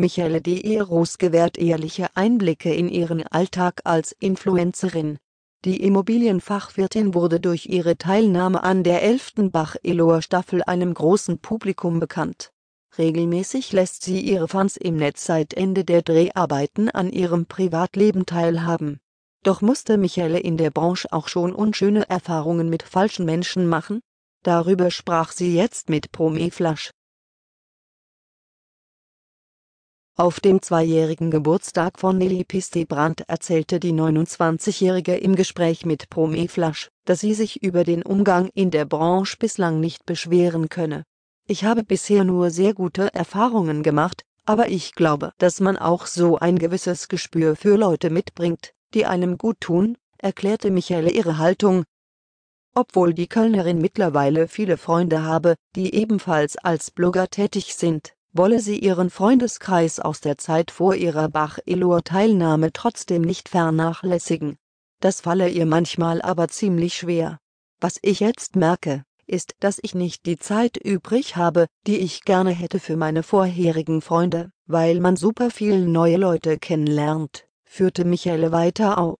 Michelle D. Roos gewährt ehrliche Einblicke in ihren Alltag als Influencerin. Die Immobilienfachwirtin wurde durch ihre Teilnahme an der 11. Bach-Eloer-Staffel einem großen Publikum bekannt. Regelmäßig lässt sie ihre Fans im Netz seit Ende der Dreharbeiten an ihrem Privatleben teilhaben. Doch musste Michele in der Branche auch schon unschöne Erfahrungen mit falschen Menschen machen? Darüber sprach sie jetzt mit Promi Flash. Auf dem zweijährigen Geburtstag von Nelly Pistebrand erzählte die 29-Jährige im Gespräch mit Promi Flash, dass sie sich über den Umgang in der Branche bislang nicht beschweren könne. Ich habe bisher nur sehr gute Erfahrungen gemacht, aber ich glaube, dass man auch so ein gewisses Gespür für Leute mitbringt, die einem gut tun, erklärte Michele ihre Haltung. Obwohl die Kölnerin mittlerweile viele Freunde habe, die ebenfalls als Blogger tätig sind wolle sie ihren Freundeskreis aus der Zeit vor ihrer bach Bachelor-Teilnahme trotzdem nicht vernachlässigen. Das falle ihr manchmal aber ziemlich schwer. Was ich jetzt merke, ist, dass ich nicht die Zeit übrig habe, die ich gerne hätte für meine vorherigen Freunde, weil man super viel neue Leute kennenlernt, führte Michele weiter auf.